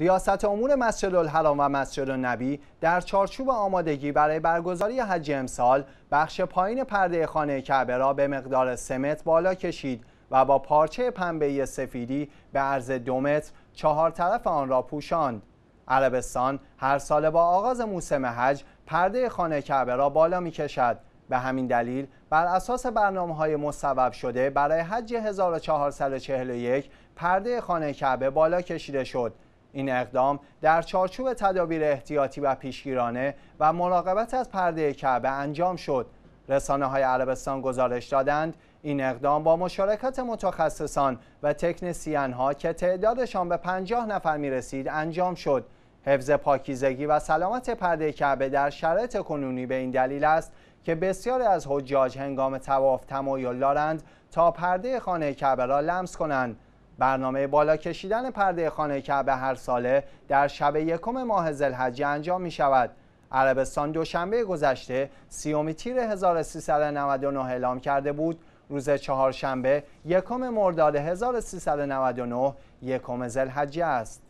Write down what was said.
ریاست امور مسجد الحرام و مسجد النبی در چارچوب آمادگی برای برگزاری حج امسال بخش پایین پرده خانه کعبه را به مقدار سمت متر بالا کشید و با پارچه پنبه سفیدی به عرض دو متر چهار طرف آن را پوشاند. عربستان هر ساله با آغاز موسم حج پرده خانه کعبه را بالا می کشد. به همین دلیل بر اساس برنامه های مصوب شده برای حج 1441 پرده خانه کعبه بالا کشیده شد این اقدام در چارچوب تدابیر احتیاطی و پیشگیرانه و مراقبت از پرده کعبه انجام شد رسانه های عربستان گزارش دادند این اقدام با مشارکت متخصصان و تکنسیان ها که تعدادشان به پنجاه نفر می رسید انجام شد حفظ پاکیزگی و سلامت پرده کعبه در شرایط کنونی به این دلیل است که بسیاری از حجاج هنگام تواف تمایل دارند تا پرده خانه کعبه را لمس کنند برنامه بالا کشیدن پرده خانه کعبه هر ساله در شب یکم ماه زلحجه انجام می شود عربستان دوشنبه گذشته سیومی تیر 1399 اعلام کرده بود روز چهارشنبه یکم مرداد 1399 یکم زلحجه است